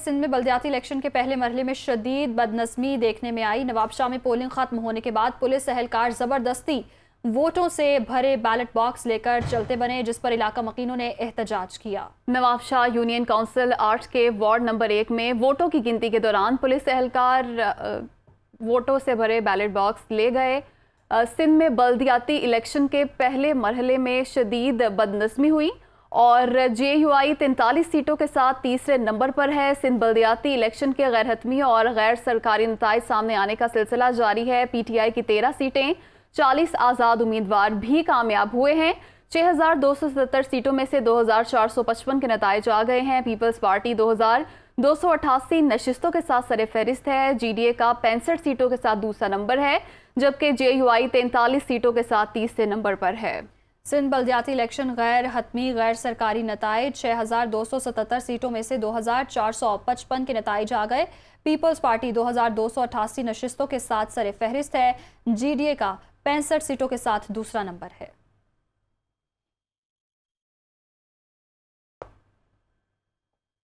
सिंध में बलदयाती इलेक्शन के पहले मरहले में शदीद बदनजमी देखने में आई नवाबशाह में पोलिंग खत्म होने के बाद पुलिस अहलकार जबरदस्ती वोटों से भरे बैलेट बॉक्स लेकर चलते बने जिस पर इलाका मकीनों ने एहतजाज किया नवाबशाह यूनियन काउंसिल आठ के वार्ड नंबर एक में वोटों की गिनती के दौरान पुलिस एहलकार वोटों से भरे बैलेट बॉक्स ले गए सिंध में बलदियाती इलेक्शन के पहले मरहले में शदीद बदनजमी हुई और जे यू आई तैंतालीस सीटों के साथ तीसरे नंबर पर है सिंध बल्दियाती इलेक्शन के गैर हतमी और गैर सरकारी नतज सामने आने का सिलसिला जारी है पी टी आई की तेरह सीटें चालीस आज़ाद उम्मीदवार भी कामयाब हुए हैं 6,270 सीटों में से 2,455 के नतज आ गए हैं पीपल्स पार्टी 2,288 नशिस्तों के साथ है जी है ए का पैंसठ सीटों के साथ दूसरा नंबर है जबकि जे यू आई तैंतालीस सीटों के साथ तीसरे नंबर पर है सिंध बलदियाती इलेक्शन गैर हतमी गैर सरकारी नतज छः हज़ार दो सौ सतहत्तर सीटों में से दो हज़ार चार सौ पचपन के नतज आ गए पीपल्स पार्टी दो हज़ार दो सौ अठासी नशस्तों के साथ सर फहरिस्त है जी डी ए का पैंसठ सीटों के साथ दूसरा नंबर है